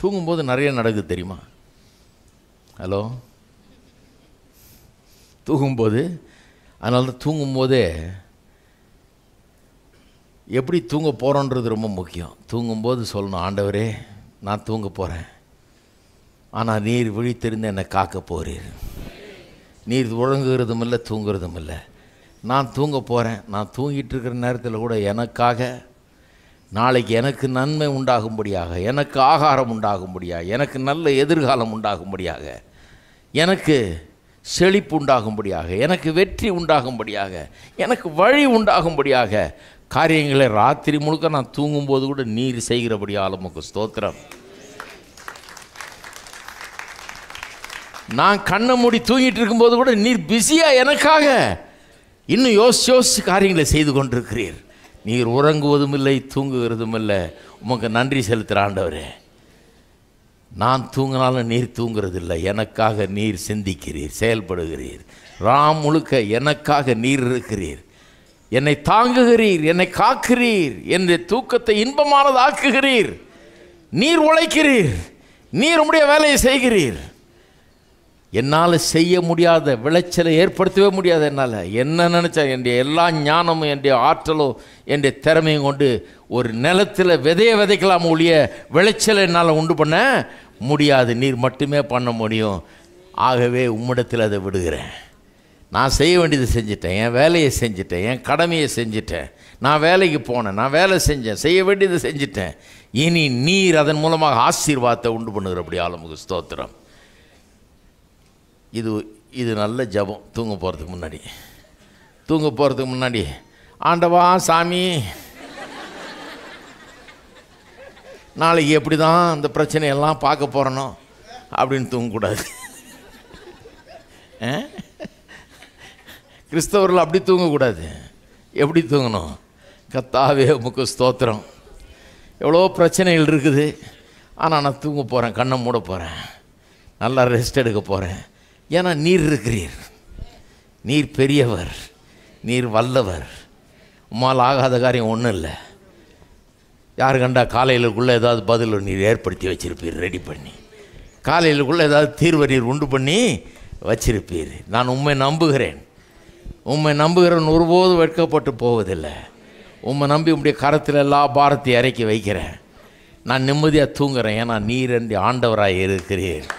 தூங்கும்போது நிறைய நடக்குது தெரியுமா ஹலோ தூங்கும்போது அதனால தான் தூங்கும்போதே எப்படி தூங்க போகிறோன்றது ரொம்ப முக்கியம் தூங்கும்போது சொல்லணும் ஆண்டவரே நான் தூங்க போகிறேன் ஆனால் நீர் விழித்திருந்து என்னை காக்க போகிறீர் நீர் உறங்குகிறதும் இல்லை தூங்குறதும் இல்லை நான் தூங்க போகிறேன் நான் தூங்கிட்டு இருக்கிற நேரத்தில் கூட எனக்காக நாளைக்கு எனக்கு நன்மை உண்டாகும்படியாக எனக்கு ஆகாரம் உண்டாகும்படியாக எனக்கு நல்ல எதிர்காலம் உண்டாகும்படியாக எனக்கு செழிப்பு உண்டாகும்படியாக எனக்கு வெற்றி உண்டாகும்படியாக எனக்கு வழி உண்டாகும்படியாக காரியங்களை ராத்திரி முழுக்க நான் தூங்கும்போது கூட நீர் செய்கிறபடியால் உமக்கு ஸ்தோத்திரம் நான் கண்ணை மூடி தூங்கிட்டு இருக்கும்போது கூட நீர் பிஸியாக எனக்காக இன்னும் யோசிச்சு யோசித்து காரியங்களை செய்து கொண்டிருக்கிறீர் நீர் உறங்குவதும் இல்லை தூங்குகிறதும் இல்லை உமக்கு நன்றி செலுத்துகிற ஆண்டவரே நான் தூங்கினாலும் நீர் தூங்குறதில்லை எனக்காக நீர் சிந்திக்கிறீர் செயல்படுகிறீர் ராம் முழுக்க எனக்காக நீர் இருக்கிறீர் என்னை தாங்குகிறீர் என்னை காக்கிறீர் என்னுடைய தூக்கத்தை இன்பமானதாக்குகிறீர் நீர் உழைக்கிறீர் நீர் உடைய வேலையை செய்கிறீர் என்னால் செய்ய முடியாத விளைச்சலை ஏற்படுத்தவே முடியாது என்னால் என்ன நினச்சா என்னுடைய எல்லா ஞானமும் என்னுடைய ஆற்றலும் என்னுடைய திறமையும் கொண்டு ஒரு நிலத்தில் விதையை விதைக்கலாம் ஒழிய விளைச்சலை என்னால் உண்டு பண்ண முடியாது நீர் மட்டுமே பண்ண முடியும் ஆகவே உம்மிடத்தில் அதை விடுகிறேன் நான் செய்ய வேண்டியதை செஞ்சிட்டேன் என் வேலையை செஞ்சிட்டேன் என் கடமையை செஞ்சிட்டேன் நான் வேலைக்கு போனேன் நான் வேலை செஞ்சேன் செய்ய வேண்டியதை செஞ்சிட்டேன் இனி நீர் அதன் மூலமாக ஆசீர்வாதத்தை உண்டு பண்ணுகிற அப்படி ஆளுமுக ஸ்தோத்திரம் இது இது நல்ல ஜபம் தூங்க போகிறதுக்கு முன்னாடி தூங்க போகிறதுக்கு முன்னாடி ஆண்டவா சாமி நாளைக்கு எப்படி தான் அந்த பிரச்சனையெல்லாம் பார்க்க போகிறனோ அப்படின்னு தூங்கக்கூடாது கிறிஸ்தவர்கள் அப்படி தூங்கக்கூடாது எப்படி தூங்கணும் கத்தாவே முக்கு ஸ்தோத்திரம் எவ்வளோ பிரச்சனைகள் இருக்குது ஆனால் நான் தூங்க போகிறேன் கண்ணை மூட போகிறேன் நல்லா ரெஸ்ட் எடுக்க போகிறேன் ஏன்னா நீர் இருக்கிறீர் நீர் பெரியவர் நீர் வல்லவர் உம்மால் ஆகாத காரியம் ஒன்றும் இல்லை யார் கண்டா காலையிலுக்குள்ளே ஏதாவது பதில் நீர் ஏற்படுத்தி வச்சுருப்பீர் ரெடி பண்ணி காலையிலுக்குள்ளே ஏதாவது தீர்வு நீர் உண்டு பண்ணி வச்சிருப்பீர் நான் உண்மை நம்புகிறேன் உண்மை நம்புகிறேன் ஒருபோதும் வெட்கப்பட்டு போவதில்லை உண்மை நம்பி உடைய கரத்தில் எல்லா பாரத்தையும் இறக்கி வைக்கிறேன் நான் நிம்மதியாக தூங்குறேன் ஏன்னா நீர் என்று ஆண்டவராக இருக்கிறீர்